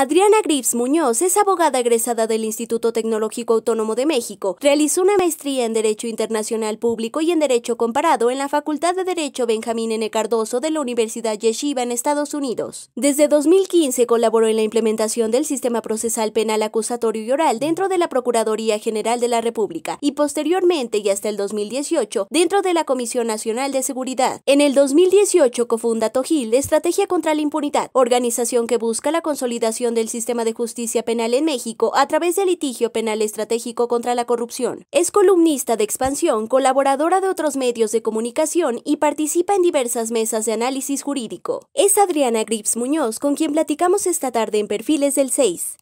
Adriana Grips Muñoz es abogada egresada del Instituto Tecnológico Autónomo de México. Realizó una maestría en Derecho Internacional Público y en Derecho Comparado en la Facultad de Derecho Benjamín N. Cardoso de la Universidad Yeshiva en Estados Unidos. Desde 2015 colaboró en la implementación del sistema procesal penal acusatorio y oral dentro de la Procuraduría General de la República y posteriormente y hasta el 2018 dentro de la Comisión Nacional de Seguridad. En el 2018 cofunda TOGIL Estrategia contra la Impunidad, organización que busca la consolidación del sistema de justicia penal en México a través del litigio penal estratégico contra la corrupción. Es columnista de expansión, colaboradora de otros medios de comunicación y participa en diversas mesas de análisis jurídico. Es Adriana Grips Muñoz con quien platicamos esta tarde en Perfiles del 6.